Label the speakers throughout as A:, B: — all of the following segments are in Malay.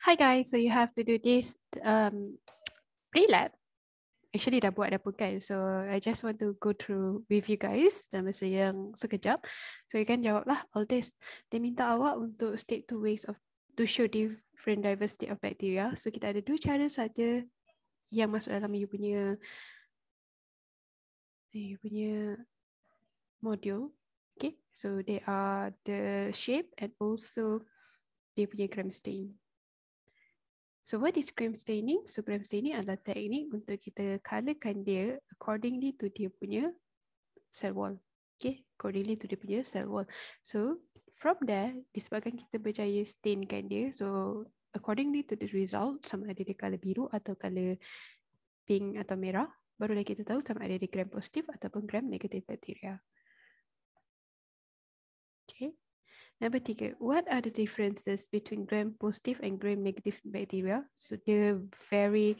A: hi guys, so you have to do this um, pre-lab. Actually dah buat dah bukan. So I just want to go through with you guys dalam masa yang sekejap. So you can jawab lah all this. Dia minta awak untuk state two ways of to show different diversity of bacteria. So kita ada dua cara saja yang masuk dalam you punya you punya module. Okay, so they are the shape and also dia punya gram stain. So what is cream staining? So cream staining adalah teknik untuk kita colorkan dia accordingly to dia punya cell wall. Okay, accordingly to dia punya cell wall. So from there, disebabkan kita berjaya stainkan dia, so accordingly to the result, sama ada dia color biru atau color pink atau merah, barulah kita tahu sama ada dia gram positif ataupun gram negatif bacteria. Number tiga, what are the differences between gram positive and gram negative bacteria? So the very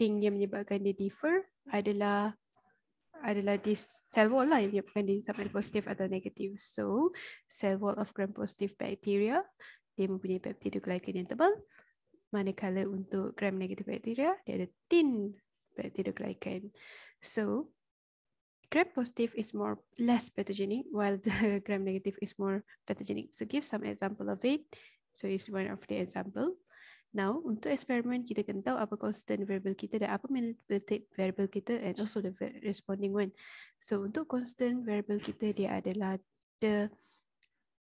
A: thing yang menyebabkan dia differ adalah adalah this cell wall lah yang menyebabkan dia sama ada positive atau negative. So cell wall of gram positive bacteria dia mempunyai peptide glycan yang tebal. Manakala untuk gram negative bacteria dia ada thin peptide glycan. So gram positive is more less pathogenic while the gram negative is more pathogenic. So give some example of it. So it's one of the example. Now untuk eksperimen kita kena tahu apa constant variable kita dan apa manipulated variable kita and also the responding one. So untuk constant variable kita dia adalah the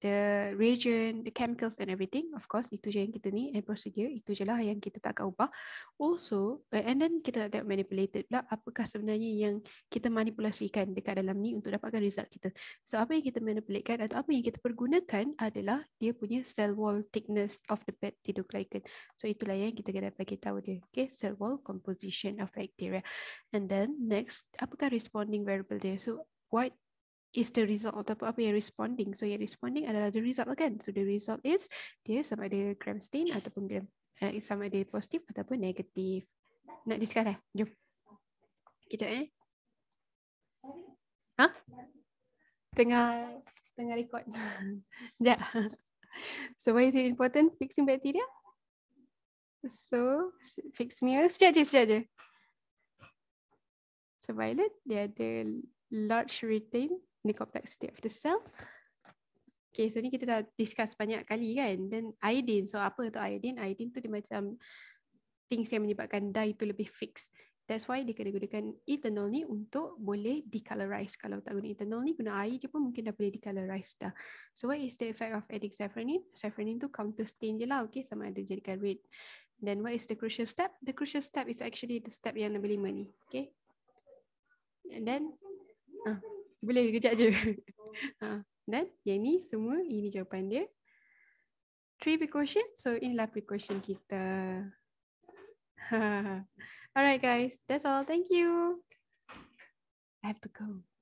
A: the region, the chemicals and everything. Of course, itu je yang kita ni and eh, procedure. Itu je lah yang kita tak akan ubah. Also, eh, and then kita nak tengok manipulated pula. Apakah sebenarnya yang kita manipulasikan dekat dalam ni untuk dapatkan result kita. So, apa yang kita manipulatekan atau apa yang kita pergunakan adalah dia punya cell wall thickness of the bed tidur glycan. So, itulah yang kita kena bagi tahu dia. Okay, cell wall composition of bacteria. And then next, apakah responding variable dia? So, what is the result atau apa yang responding. So yang responding adalah the result again. So the result is dia sama ada gram stain ataupun gram eh, sama ada positif ataupun negatif. Nak discuss eh? Jom. Kejap eh. Ha? Tengah tengah record. ya. So why is it important fixing bacteria? So fix me. Sekejap je, sekejap je. So violet, dia ada large retain the complexity of the cell. Okay, so ni kita dah discuss banyak kali kan. Then iodine, so apa tu iodine? Iodine tu dia macam things yang menyebabkan dye tu lebih fix. That's why dia kena gunakan ethanol ni untuk boleh decolorize. Kalau tak guna ethanol ni, guna air je pun mungkin dah boleh decolorize dah. So what is the effect of adding saffronin? Saffronin tu counter stain je lah, okay? Sama ada jadikan red. Then what is the crucial step? The crucial step is actually the step yang number lima ni, okay? And then... Uh. Boleh kejap je. Ah, dan yang ni semua ini jawapan dia. Three precaution. So inilah precaution kita. Alright guys, that's all. Thank you. I have to go.